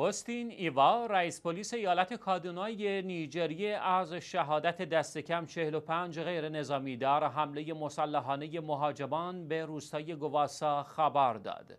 استین ایوا رئیس پلیس ایالت کادونای نیجریه از شهادت دست کم 45 غیر نظامی در حمله مسلحانه مهاجمان به روستای گواسا خبر داد.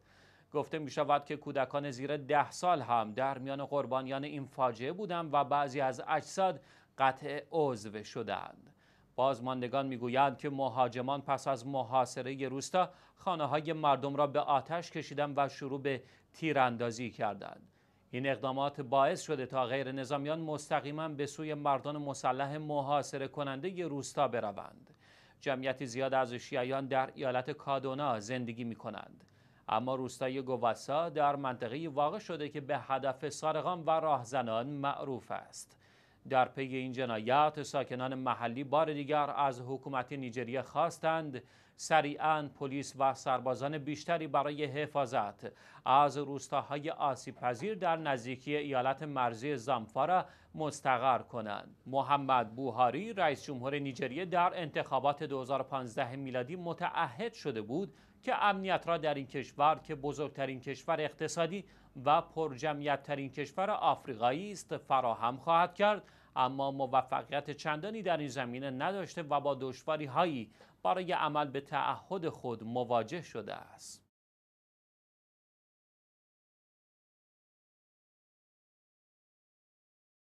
گفته می شود که کودکان زیر ده سال هم در میان قربانیان این فاجعه بودند و بعضی از اجساد قطع عضو شدند. بازماندگان میگویند که مهاجمان پس از محاصره روستا خانه های مردم را به آتش کشیدند و شروع به تیراندازی کردند. این اقدامات باعث شده تا غیر نظامیان مستقیما به سوی مردان مسلح محاصره کننده ی روستا بروند. جمعیت زیاد از شیعیان در ایالت کادونا زندگی می کنند. اما روستای گواسا در منطقه واقع شده که به هدف سارقان و راهزنان معروف است. در پی این جنایت ساکنان محلی بار دیگر از حکومت نیجریه خواستند سریعا پلیس و سربازان بیشتری برای حفاظت از روستاهای آسیب در نزدیکی ایالت مرزی زامفارا مستقر کنند محمد بوهاری رئیس جمهور نیجریه در انتخابات 2015 میلادی متعهد شده بود که امنیت را در این کشور که بزرگترین کشور اقتصادی و پرجمعیتترین کشور آفریقایی است فراهم خواهد کرد اما موفقیت چندانی در این زمینه نداشته و با دشواری هایی برای عمل به تعهد خود مواجه شده است